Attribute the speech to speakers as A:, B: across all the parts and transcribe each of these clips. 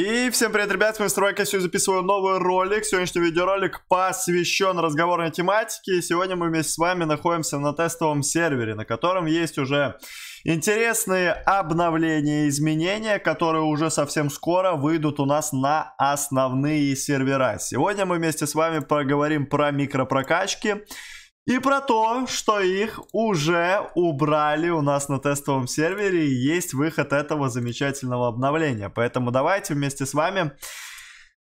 A: И всем привет, ребят, с вами Стройка, сегодня записываю новый ролик. Сегодняшний видеоролик посвящен разговорной тематике. сегодня мы вместе с вами находимся на тестовом сервере, на котором есть уже интересные обновления и изменения, которые уже совсем скоро выйдут у нас на основные сервера. Сегодня мы вместе с вами поговорим про микропрокачки. прокачки и про то, что их уже убрали у нас на тестовом сервере и есть выход этого замечательного обновления. Поэтому давайте вместе с вами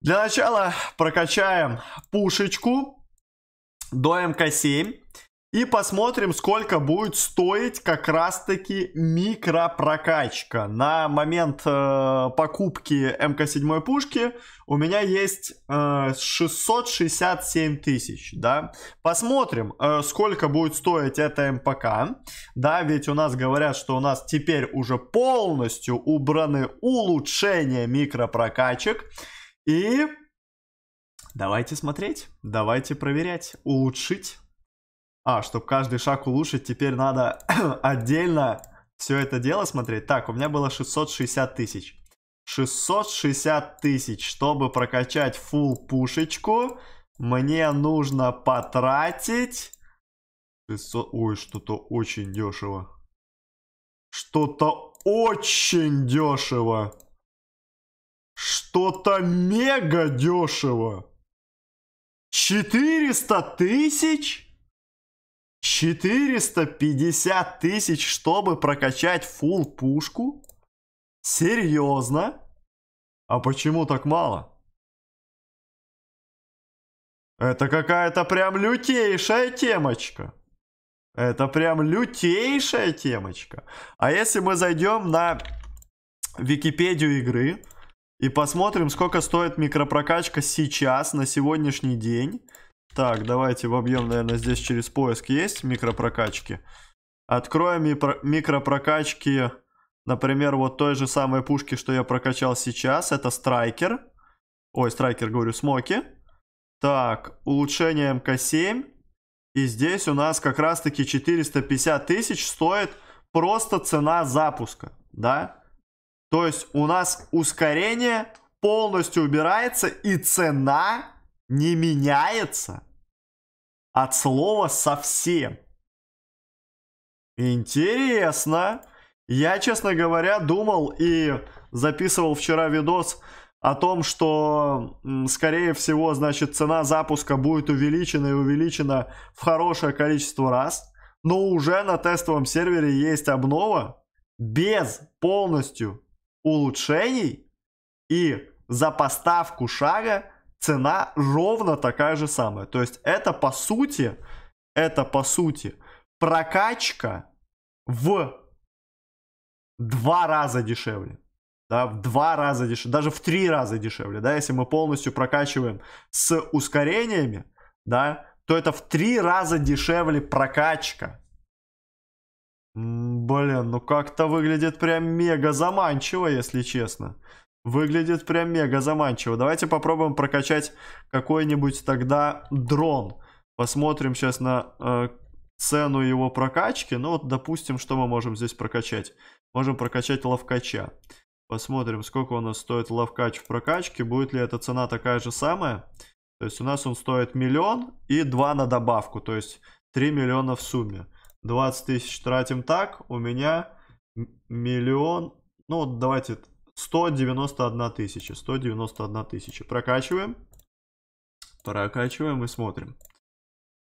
A: для начала прокачаем пушечку до МК-7. И посмотрим, сколько будет стоить как раз-таки микропрокачка. На момент э, покупки МК-7 пушки у меня есть э, 667 тысяч, да. Посмотрим, э, сколько будет стоить эта МПК, да, ведь у нас говорят, что у нас теперь уже полностью убраны улучшения микропрокачек. И давайте смотреть, давайте проверять, улучшить. А, чтобы каждый шаг улучшить, теперь надо отдельно все это дело смотреть. Так, у меня было 660 тысяч. 660 тысяч, чтобы прокачать фул пушечку, мне нужно потратить... 600... Ой, что-то очень дешево. Что-то очень дешево. Что-то мега дешево. 400 тысяч? 450 тысяч, чтобы прокачать фул пушку? Серьезно? А почему так мало? Это какая-то прям лютейшая темочка. Это прям лютейшая темочка. А если мы зайдем на Википедию игры и посмотрим, сколько стоит микропрокачка сейчас, на сегодняшний день, так, давайте вобьем, наверное, здесь через поиск есть микропрокачки. Откроем микропрокачки, например, вот той же самой пушки, что я прокачал сейчас. Это страйкер. Ой, страйкер, говорю, смоки. Так, улучшение МК-7. И здесь у нас как раз-таки 450 тысяч стоит просто цена запуска, да? То есть у нас ускорение полностью убирается и цена не меняется. От слова совсем. Интересно. Я, честно говоря, думал и записывал вчера видос о том, что, скорее всего, значит, цена запуска будет увеличена и увеличена в хорошее количество раз. Но уже на тестовом сервере есть обнова без полностью улучшений и за поставку шага цена ровно такая же самая. То есть это по сути, это по сути прокачка в два раза дешевле. Да, в два раза дешевле, даже в три раза дешевле, да, если мы полностью прокачиваем с ускорениями, да, то это в три раза дешевле прокачка. Блин, ну как-то выглядит прям мега заманчиво, если честно. Выглядит прям мега заманчиво. Давайте попробуем прокачать какой-нибудь тогда дрон. Посмотрим сейчас на э, цену его прокачки. Ну вот, допустим, что мы можем здесь прокачать. Можем прокачать ловкача. Посмотрим, сколько у нас стоит ловкач в прокачке. Будет ли эта цена такая же самая? То есть у нас он стоит миллион и 2 на добавку. То есть 3 миллиона в сумме. 20 тысяч тратим так. У меня миллион... Ну, вот давайте 191 тысяча. 191 тысяча. Прокачиваем. Прокачиваем и смотрим.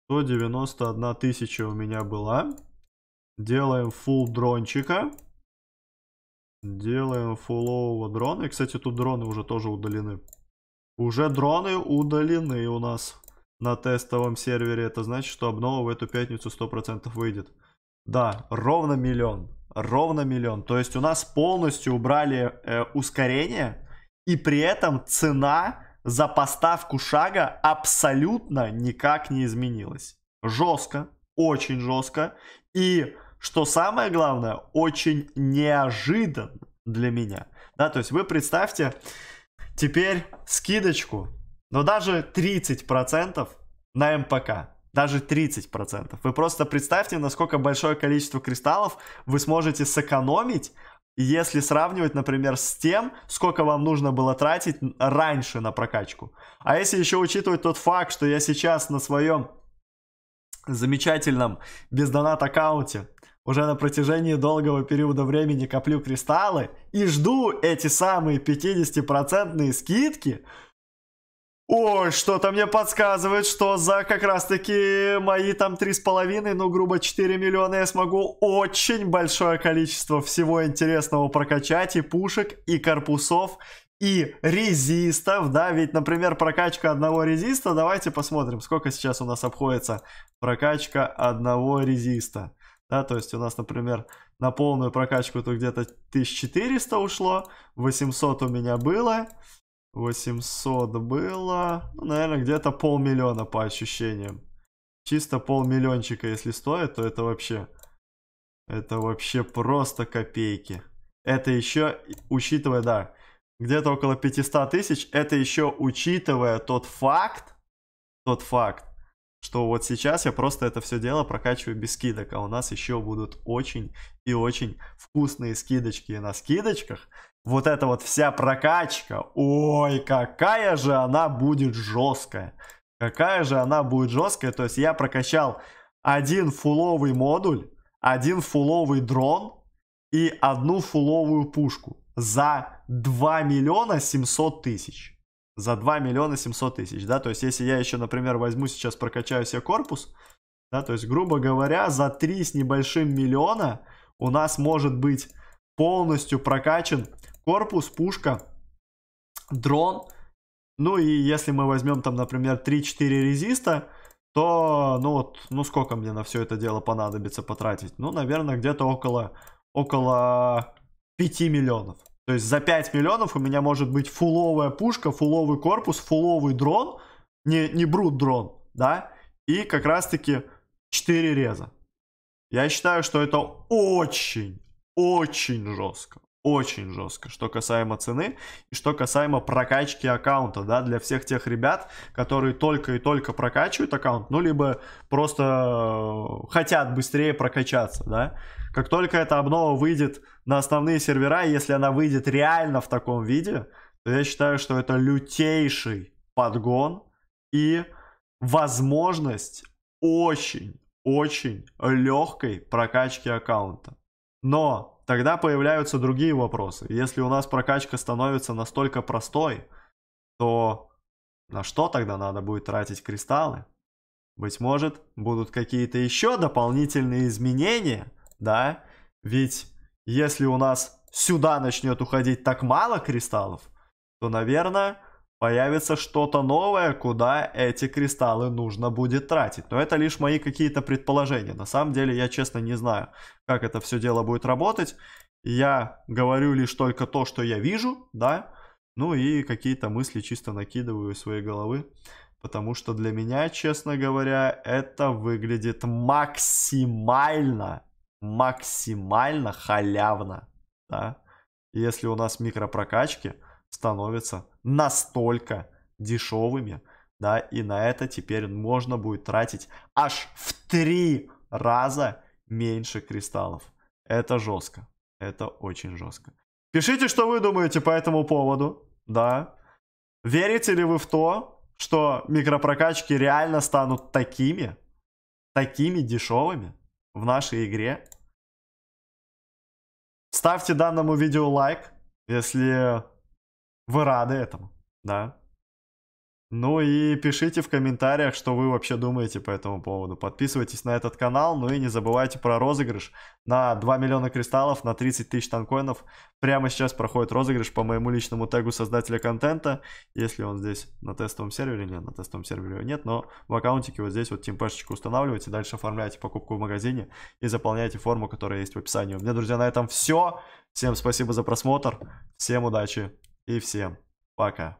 A: 191 тысяча у меня была. Делаем full дрончика. Делаем фулового дрона. И, кстати, тут дроны уже тоже удалены. Уже дроны удалены у нас на тестовом сервере. Это значит, что обнова в эту пятницу 100% выйдет. Да, ровно миллион. Ровно миллион. То есть у нас полностью убрали э, ускорение, и при этом цена за поставку шага абсолютно никак не изменилась. Жестко, очень жестко. И что самое главное, очень неожиданно для меня. Да, то есть вы представьте теперь скидочку, но даже 30% на МПК даже 30%. Вы просто представьте, насколько большое количество кристаллов вы сможете сэкономить, если сравнивать, например, с тем, сколько вам нужно было тратить раньше на прокачку. А если еще учитывать тот факт, что я сейчас на своем замечательном бездонат аккаунте уже на протяжении долгого периода времени коплю кристаллы и жду эти самые 50% скидки, Ой, что-то мне подсказывает, что за как раз-таки мои там 3,5, ну, грубо 4 миллиона я смогу очень большое количество всего интересного прокачать, и пушек, и корпусов, и резистов, да, ведь, например, прокачка одного резиста, давайте посмотрим, сколько сейчас у нас обходится прокачка одного резиста, да, то есть у нас, например, на полную прокачку то где-то 1400 ушло, 800 у меня было, 800 было. Ну, наверное, где-то полмиллиона по ощущениям. Чисто полмиллиончика, если стоит, то это вообще... Это вообще просто копейки. Это еще, учитывая, да, где-то около 500 тысяч, это еще учитывая тот факт, тот факт, что вот сейчас я просто это все дело прокачиваю без скидок, а у нас еще будут очень и очень вкусные скидочки. И на скидочках вот эта вот вся прокачка, ой, какая же она будет жесткая. Какая же она будет жесткая. То есть я прокачал один фуловый модуль, один фуловый дрон и одну фуловую пушку за 2 миллиона 700 тысяч. За 2 миллиона 700 тысяч, да, то есть если я еще, например, возьму сейчас, прокачаю себе корпус, да, то есть, грубо говоря, за 3 с небольшим миллиона у нас может быть полностью прокачан. Корпус, пушка, дрон. Ну и если мы возьмем там, например, 3-4 резиста, то, ну вот, ну сколько мне на все это дело понадобится потратить? Ну, наверное, где-то около, около 5 миллионов. То есть за 5 миллионов у меня может быть фуловая пушка, фуловый корпус, фуловый дрон, не, не брут дрон, да, и как раз-таки 4 реза. Я считаю, что это очень, очень жестко. Очень жестко, что касаемо цены и что касаемо прокачки аккаунта, да, для всех тех ребят, которые только и только прокачивают аккаунт, ну, либо просто э, хотят быстрее прокачаться, да. Как только эта обнова выйдет на основные сервера, если она выйдет реально в таком виде, то я считаю, что это лютейший подгон и возможность очень-очень легкой прокачки аккаунта. Но тогда появляются другие вопросы. Если у нас прокачка становится настолько простой, то на что тогда надо будет тратить кристаллы? Быть может, будут какие-то еще дополнительные изменения, да? Ведь если у нас сюда начнет уходить так мало кристаллов, то, наверное, появится что-то новое, куда эти кристаллы нужно будет тратить. Но это лишь мои какие-то предположения. На самом деле я честно не знаю, как это все дело будет работать. Я говорю лишь только то, что я вижу, да, ну и какие-то мысли чисто накидываю из своей головы. Потому что для меня, честно говоря, это выглядит максимально, максимально халявно, да. Если у нас микропрокачки, прокачки становятся настолько дешевыми, да, и на это теперь можно будет тратить аж в три раза меньше кристаллов. Это жестко, это очень жестко. Пишите, что вы думаете по этому поводу, да. Верите ли вы в то, что микропрокачки реально станут такими, такими дешевыми в нашей игре? Ставьте данному видео лайк, если вы рады этому, да. Ну и пишите в комментариях, что вы вообще думаете по этому поводу. Подписывайтесь на этот канал, ну и не забывайте про розыгрыш на 2 миллиона кристаллов, на 30 тысяч танкоинов. Прямо сейчас проходит розыгрыш по моему личному тегу создателя контента, если он здесь на тестовом сервере, нет, на тестовом сервере его нет, но в аккаунтике вот здесь вот тимпешечку устанавливаете, дальше оформляете покупку в магазине и заполняете форму, которая есть в описании. У меня, друзья, на этом все. Всем спасибо за просмотр, всем удачи и всем пока.